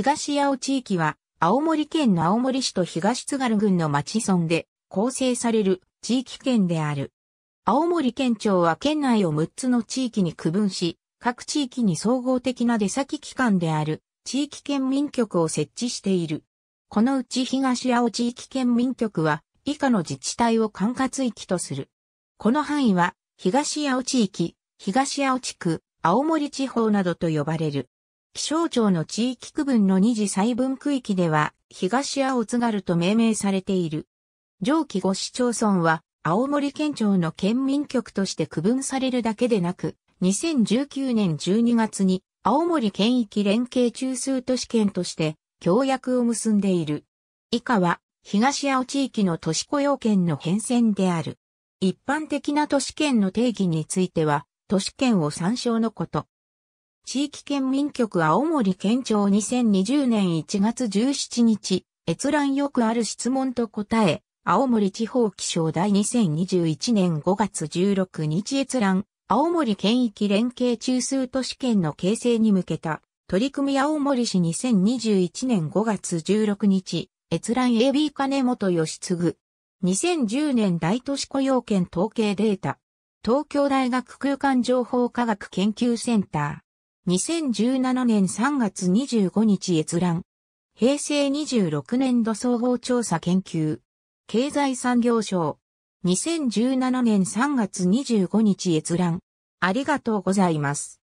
東青地域は、青森県の青森市と東津軽郡の町村で構成される地域圏である。青森県庁は県内を6つの地域に区分し、各地域に総合的な出先機関である地域県民局を設置している。このうち東青地域県民局は以下の自治体を管轄域とする。この範囲は東青地域、東青地区、青森地方などと呼ばれる。気象庁の地域区分の二次細分区域では、東青津軽と命名されている。上記5市町村は、青森県庁の県民局として区分されるだけでなく、2019年12月に、青森県域連携中枢都市圏として、協約を結んでいる。以下は、東青地域の都市雇用権の変遷である。一般的な都市圏の定義については、都市圏を参照のこと。地域県民局青森県庁2020年1月17日、閲覧よくある質問と答え、青森地方気象台2021年5月16日閲覧、青森県域連携中枢都市圏の形成に向けた、取り組み青森市2021年5月16日、閲覧 AB 金本義継。2010年大都市雇用圏統計データ。東京大学空間情報科学研究センター。2017年3月25日閲覧。平成26年度総合調査研究。経済産業省。2017年3月25日閲覧。ありがとうございます。